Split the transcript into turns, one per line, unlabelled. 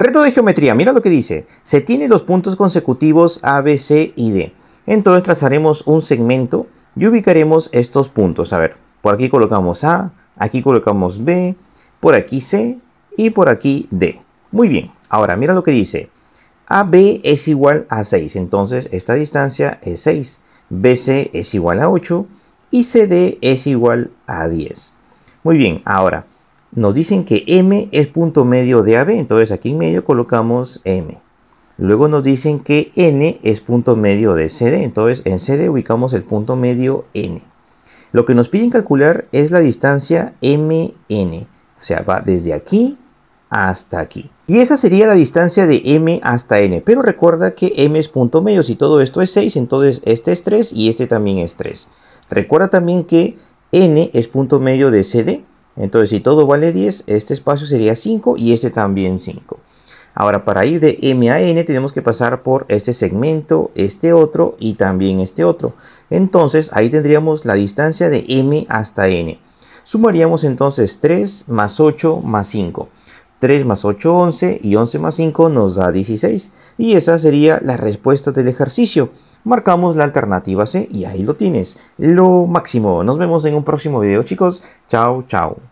Reto de geometría, mira lo que dice. Se tienen los puntos consecutivos A, B, C y D. Entonces trazaremos un segmento y ubicaremos estos puntos. A ver, por aquí colocamos A, aquí colocamos B, por aquí C y por aquí D. Muy bien, ahora mira lo que dice. AB es igual a 6, entonces esta distancia es 6. BC es igual a 8 y CD es igual a 10. Muy bien, ahora nos dicen que M es punto medio de AB, entonces aquí en medio colocamos M. Luego nos dicen que N es punto medio de CD, entonces en CD ubicamos el punto medio N. Lo que nos piden calcular es la distancia MN, o sea, va desde aquí hasta aquí. Y esa sería la distancia de M hasta N, pero recuerda que M es punto medio, si todo esto es 6, entonces este es 3 y este también es 3. Recuerda también que N es punto medio de CD, entonces, si todo vale 10, este espacio sería 5 y este también 5. Ahora, para ir de M a N tenemos que pasar por este segmento, este otro y también este otro. Entonces, ahí tendríamos la distancia de M hasta N. Sumaríamos entonces 3 más 8 más 5. 3 más 8, 11 y 11 más 5 nos da 16. Y esa sería la respuesta del ejercicio. Marcamos la alternativa C y ahí lo tienes. Lo máximo. Nos vemos en un próximo video chicos. Chao, chao.